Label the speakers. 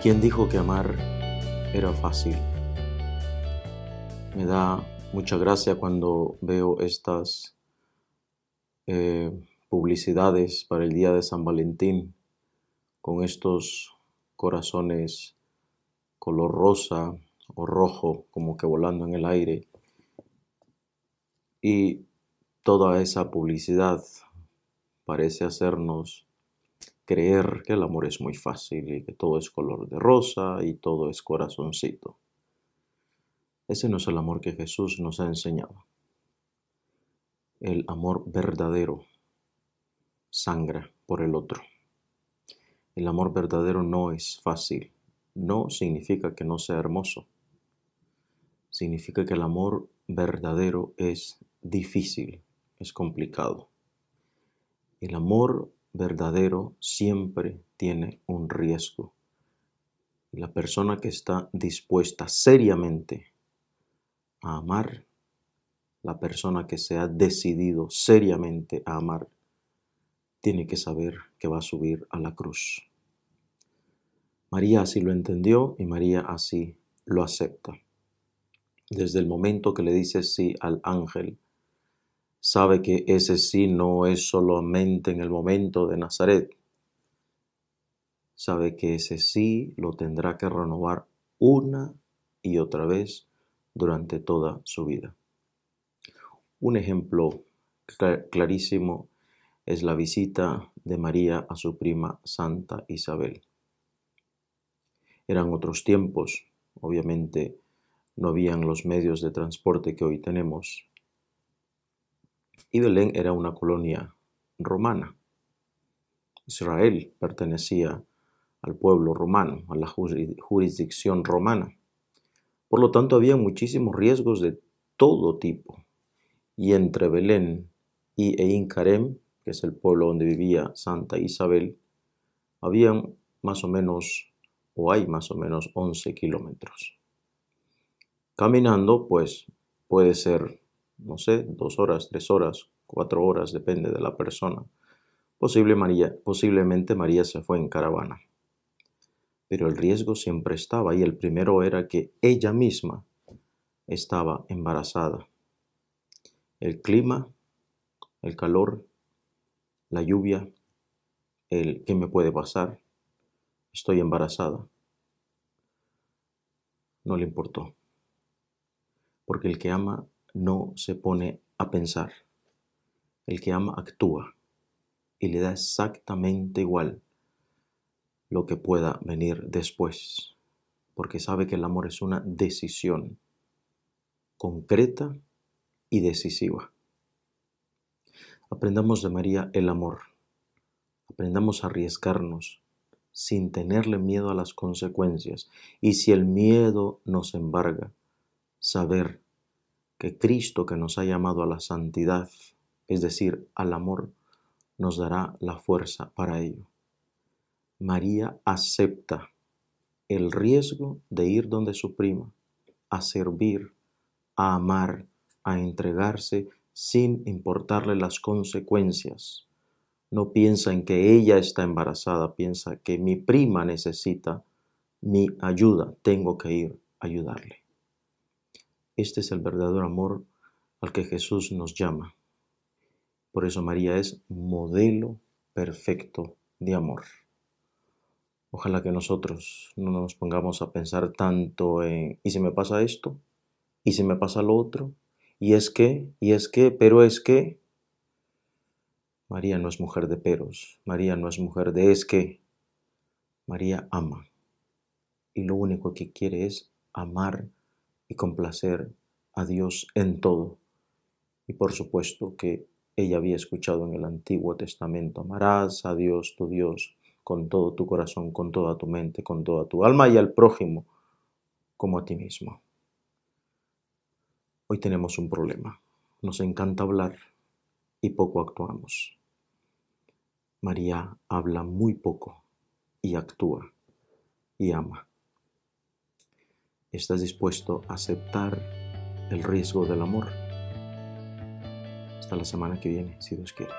Speaker 1: quién dijo que amar era fácil? Me da mucha gracia cuando veo estas eh, publicidades para el Día de San Valentín con estos corazones color rosa o rojo como que volando en el aire y toda esa publicidad parece hacernos creer que el amor es muy fácil y que todo es color de rosa y todo es corazoncito. Ese no es el amor que Jesús nos ha enseñado. El amor verdadero sangra por el otro. El amor verdadero no es fácil. No significa que no sea hermoso. Significa que el amor verdadero es difícil, es complicado. El amor verdadero siempre tiene un riesgo. La persona que está dispuesta seriamente a amar, la persona que se ha decidido seriamente a amar, tiene que saber que va a subir a la cruz. María así lo entendió y María así lo acepta. Desde el momento que le dice sí al ángel, sabe que ese sí no es solamente en el momento de Nazaret. Sabe que ese sí lo tendrá que renovar una y otra vez durante toda su vida. Un ejemplo clarísimo es la visita de María a su prima Santa Isabel. Eran otros tiempos, obviamente no habían los medios de transporte que hoy tenemos, y Belén era una colonia romana. Israel pertenecía al pueblo romano, a la jurisdicción romana. Por lo tanto, había muchísimos riesgos de todo tipo. Y entre Belén y Karem, que es el pueblo donde vivía Santa Isabel, había más o menos, o hay más o menos 11 kilómetros. Caminando, pues, puede ser no sé, dos horas, tres horas, cuatro horas, depende de la persona. Posible María, posiblemente María se fue en caravana. Pero el riesgo siempre estaba y el primero era que ella misma estaba embarazada. El clima, el calor, la lluvia, el qué me puede pasar, estoy embarazada. No le importó. Porque el que ama no se pone a pensar. El que ama actúa y le da exactamente igual lo que pueda venir después, porque sabe que el amor es una decisión concreta y decisiva. Aprendamos de María el amor, aprendamos a arriesgarnos sin tenerle miedo a las consecuencias y si el miedo nos embarga, saber que Cristo, que nos ha llamado a la santidad, es decir, al amor, nos dará la fuerza para ello. María acepta el riesgo de ir donde su prima, a servir, a amar, a entregarse sin importarle las consecuencias. No piensa en que ella está embarazada, piensa que mi prima necesita mi ayuda, tengo que ir a ayudarle. Este es el verdadero amor al que Jesús nos llama. Por eso María es modelo perfecto de amor. Ojalá que nosotros no nos pongamos a pensar tanto en, ¿y si me pasa esto? ¿Y si me pasa lo otro? ¿Y es que? ¿Y es que? ¿Pero es que? María no es mujer de peros, María no es mujer de es que. María ama. Y lo único que quiere es amar y complacer a Dios en todo. Y por supuesto que ella había escuchado en el Antiguo Testamento, amarás a Dios tu Dios con todo tu corazón, con toda tu mente, con toda tu alma y al prójimo como a ti mismo. Hoy tenemos un problema. Nos encanta hablar y poco actuamos. María habla muy poco y actúa y ama. ¿Estás dispuesto a aceptar el riesgo del amor? Hasta la semana que viene, si Dios quiere.